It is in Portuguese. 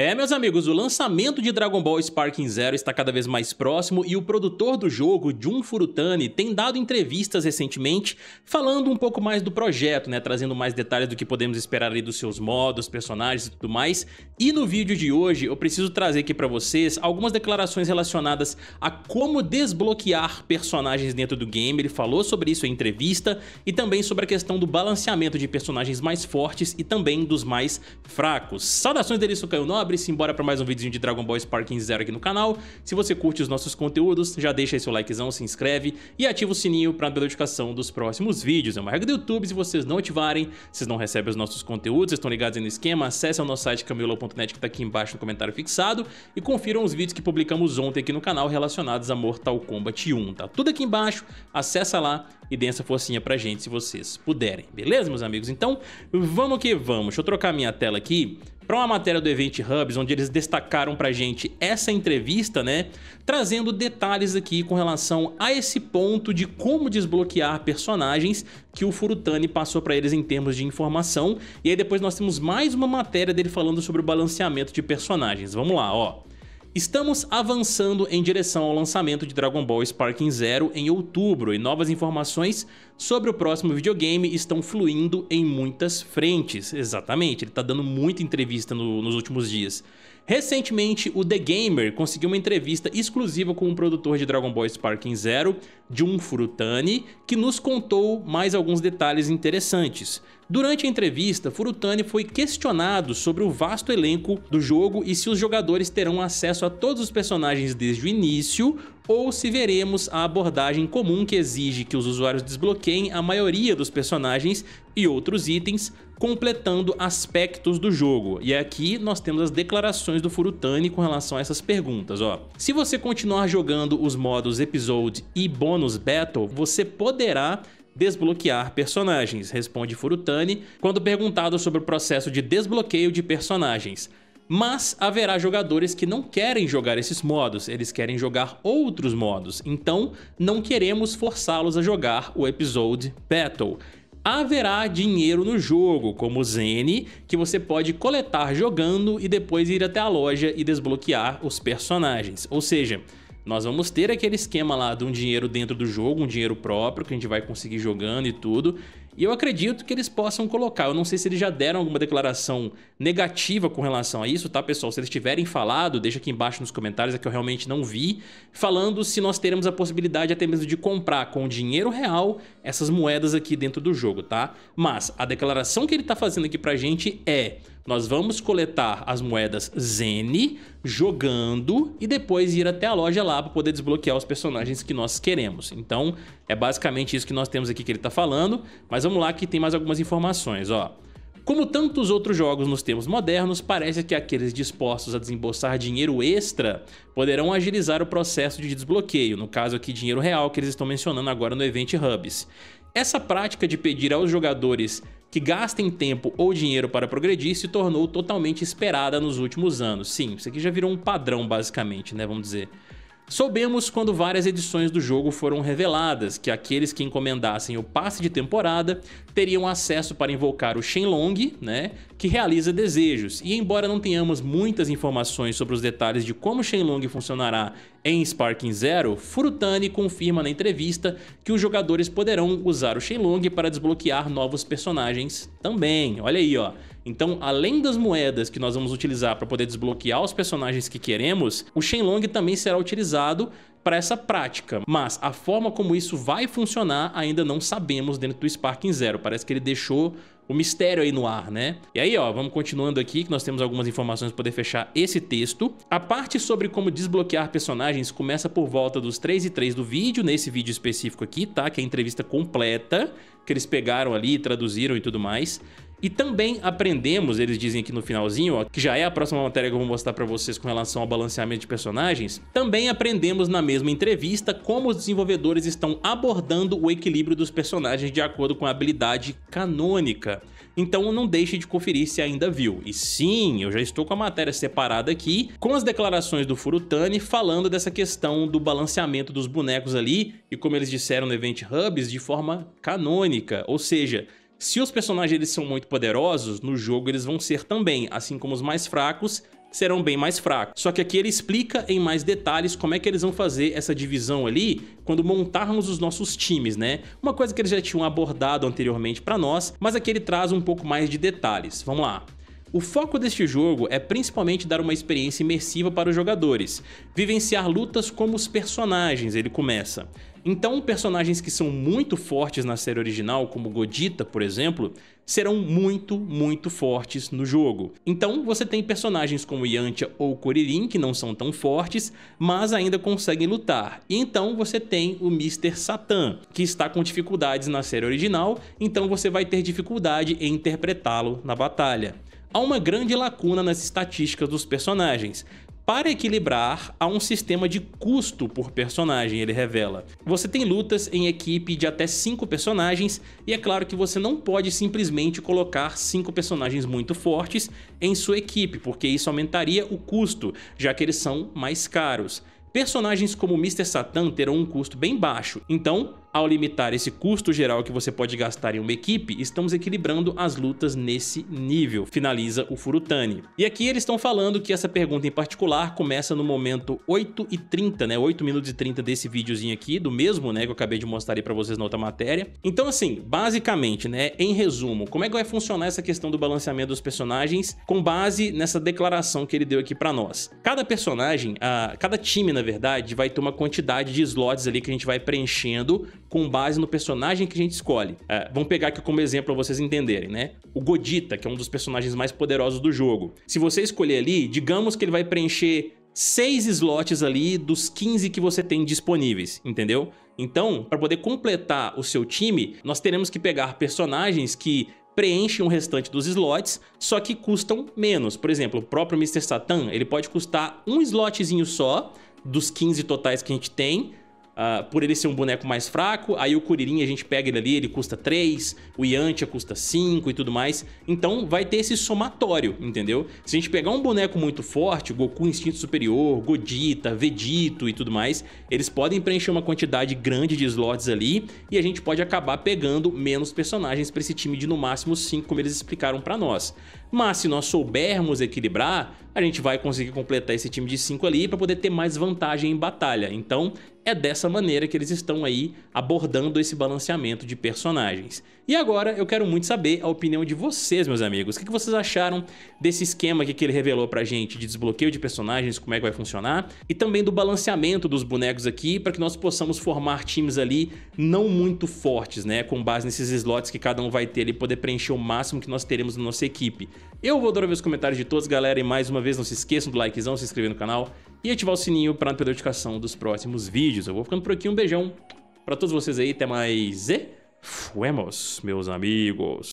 É, meus amigos, o lançamento de Dragon Ball Sparking Zero está cada vez mais próximo e o produtor do jogo, Jun Furutani, tem dado entrevistas recentemente falando um pouco mais do projeto, né, trazendo mais detalhes do que podemos esperar ali dos seus modos, personagens e tudo mais. E no vídeo de hoje eu preciso trazer aqui para vocês algumas declarações relacionadas a como desbloquear personagens dentro do game. Ele falou sobre isso em entrevista e também sobre a questão do balanceamento de personagens mais fortes e também dos mais fracos. Saudações dele, Sucaio Nobre e simbora para mais um videozinho de Dragon Ball Sparking Zero aqui no canal. Se você curte os nossos conteúdos, já deixa seu likezão, se inscreve e ativa o sininho para notificação dos próximos vídeos. É uma regra do YouTube, se vocês não ativarem, vocês não recebem os nossos conteúdos, estão ligados aí no esquema, acessem o nosso site camilo.net que está aqui embaixo no comentário fixado e confiram os vídeos que publicamos ontem aqui no canal relacionados a Mortal Kombat 1, tá tudo aqui embaixo, acessa lá e dê essa forcinha pra gente se vocês puderem, beleza meus amigos? Então vamos que vamos, deixa eu trocar minha tela aqui para uma matéria do Event Hubs, onde eles destacaram para gente essa entrevista, né? Trazendo detalhes aqui com relação a esse ponto de como desbloquear personagens que o Furutani passou para eles em termos de informação. E aí depois nós temos mais uma matéria dele falando sobre o balanceamento de personagens. Vamos lá, ó. Estamos avançando em direção ao lançamento de Dragon Ball Sparking Zero em outubro e novas informações sobre o próximo videogame estão fluindo em muitas frentes. Exatamente, ele está dando muita entrevista no, nos últimos dias. Recentemente, o The Gamer conseguiu uma entrevista exclusiva com o um produtor de Dragon Ball Sparking Zero, Jun Furutani, que nos contou mais alguns detalhes interessantes. Durante a entrevista, Furutani foi questionado sobre o vasto elenco do jogo e se os jogadores terão acesso a todos os personagens desde o início ou se veremos a abordagem comum que exige que os usuários desbloqueiem a maioria dos personagens e outros itens, completando aspectos do jogo. E aqui nós temos as declarações do Furutani com relação a essas perguntas, ó. Se você continuar jogando os modos Episode e Bonus Battle, você poderá desbloquear personagens, responde Furutani quando perguntado sobre o processo de desbloqueio de personagens. Mas haverá jogadores que não querem jogar esses modos, eles querem jogar outros modos, então não queremos forçá-los a jogar o episódio Battle. Haverá dinheiro no jogo, como Zene, que você pode coletar jogando e depois ir até a loja e desbloquear os personagens. Ou seja, nós vamos ter aquele esquema lá de um dinheiro dentro do jogo, um dinheiro próprio que a gente vai conseguir jogando e tudo. E eu acredito que eles possam colocar. Eu não sei se eles já deram alguma declaração negativa com relação a isso, tá, pessoal? Se eles tiverem falado, deixa aqui embaixo nos comentários, é que eu realmente não vi, falando se nós teremos a possibilidade até mesmo de comprar com dinheiro real essas moedas aqui dentro do jogo, tá? Mas a declaração que ele tá fazendo aqui pra gente é nós vamos coletar as moedas Zen jogando e depois ir até a loja lá para poder desbloquear os personagens que nós queremos. Então é basicamente isso que nós temos aqui que ele está falando, mas vamos lá que tem mais algumas informações. Ó. Como tantos outros jogos nos tempos modernos, parece que aqueles dispostos a desembolsar dinheiro extra poderão agilizar o processo de desbloqueio, no caso aqui dinheiro real que eles estão mencionando agora no Event Hubs. Essa prática de pedir aos jogadores que gastem tempo ou dinheiro para progredir se tornou totalmente esperada nos últimos anos. Sim, isso aqui já virou um padrão basicamente, né, vamos dizer. Soubemos quando várias edições do jogo foram reveladas que aqueles que encomendassem o passe de temporada teriam acesso para invocar o Shenlong, né, que realiza desejos. E embora não tenhamos muitas informações sobre os detalhes de como Shenlong funcionará em Sparking Zero, Furutani confirma na entrevista que os jogadores poderão usar o Shenlong para desbloquear novos personagens também. Olha aí, ó. Então, além das moedas que nós vamos utilizar para poder desbloquear os personagens que queremos, o Shenlong também será utilizado para essa prática, mas a forma como isso vai funcionar ainda não sabemos dentro do Sparking Zero. Parece que ele deixou o mistério aí no ar, né? E aí, ó, vamos continuando aqui, que nós temos algumas informações para poder fechar esse texto. A parte sobre como desbloquear personagens começa por volta dos 3 e 3 do vídeo, nesse vídeo específico aqui, tá? Que é a entrevista completa, que eles pegaram ali, traduziram e tudo mais. E também aprendemos, eles dizem aqui no finalzinho, ó, que já é a próxima matéria que eu vou mostrar para vocês com relação ao balanceamento de personagens, também aprendemos na mesma entrevista como os desenvolvedores estão abordando o equilíbrio dos personagens de acordo com a habilidade canônica. Então não deixe de conferir se ainda viu. E sim, eu já estou com a matéria separada aqui, com as declarações do Furutani falando dessa questão do balanceamento dos bonecos ali, e como eles disseram no Event Hubs, de forma canônica, ou seja, se os personagens eles são muito poderosos, no jogo eles vão ser também, assim como os mais fracos serão bem mais fracos. Só que aqui ele explica em mais detalhes como é que eles vão fazer essa divisão ali quando montarmos os nossos times, né? Uma coisa que eles já tinham abordado anteriormente para nós, mas aqui ele traz um pouco mais de detalhes. Vamos lá. O foco deste jogo é principalmente dar uma experiência imersiva para os jogadores, vivenciar lutas como os personagens, ele começa. Então, personagens que são muito fortes na série original, como Godita, por exemplo, serão muito, muito fortes no jogo. Então, você tem personagens como Yantia ou Kuririn, que não são tão fortes, mas ainda conseguem lutar. E então, você tem o Mr. Satan, que está com dificuldades na série original, então você vai ter dificuldade em interpretá-lo na batalha há uma grande lacuna nas estatísticas dos personagens, para equilibrar a um sistema de custo por personagem, ele revela. Você tem lutas em equipe de até 5 personagens, e é claro que você não pode simplesmente colocar 5 personagens muito fortes em sua equipe, porque isso aumentaria o custo, já que eles são mais caros. Personagens como Mr. Satan terão um custo bem baixo, então ao limitar esse custo geral que você pode gastar em uma equipe, estamos equilibrando as lutas nesse nível, finaliza o Furutani. E aqui eles estão falando que essa pergunta em particular começa no momento 8 e 30, né, 8 minutos e 30 desse videozinho aqui, do mesmo, né, que eu acabei de mostrar aí pra vocês na outra matéria. Então assim, basicamente, né, em resumo, como é que vai funcionar essa questão do balanceamento dos personagens com base nessa declaração que ele deu aqui pra nós? Cada personagem, a, ah, cada time, na verdade, vai ter uma quantidade de slots ali que a gente vai preenchendo com base no personagem que a gente escolhe. É, vamos pegar aqui como exemplo para vocês entenderem, né? O Godita, que é um dos personagens mais poderosos do jogo. Se você escolher ali, digamos que ele vai preencher seis slots ali dos 15 que você tem disponíveis, entendeu? Então, para poder completar o seu time, nós teremos que pegar personagens que preenchem o restante dos slots, só que custam menos. Por exemplo, o próprio Mr. Satan, ele pode custar um slotzinho só dos 15 totais que a gente tem, Uh, por ele ser um boneco mais fraco, aí o Kuririn a gente pega ele ali, ele custa 3, o Yantia custa 5 e tudo mais. Então vai ter esse somatório, entendeu? Se a gente pegar um boneco muito forte, Goku Instinto Superior, Godita, Vegito e tudo mais, eles podem preencher uma quantidade grande de slots ali e a gente pode acabar pegando menos personagens para esse time de no máximo 5, como eles explicaram para nós. Mas se nós soubermos equilibrar, a gente vai conseguir completar esse time de 5 ali para poder ter mais vantagem em batalha. Então é dessa maneira que eles estão aí abordando esse balanceamento de personagens. E agora eu quero muito saber a opinião de vocês, meus amigos. O que vocês acharam desse esquema que ele revelou pra gente de desbloqueio de personagens, como é que vai funcionar? E também do balanceamento dos bonecos aqui, para que nós possamos formar times ali não muito fortes, né? Com base nesses slots que cada um vai ter ali, poder preencher o máximo que nós teremos na nossa equipe. Eu vou adorar ver os comentários de todos, galera, e mais uma vez não se esqueçam do likezão, se inscrever no canal e ativar o sininho para notificação dos próximos vídeos. Eu vou ficando por aqui, um beijão para todos vocês aí, até mais e fuemos, meus amigos.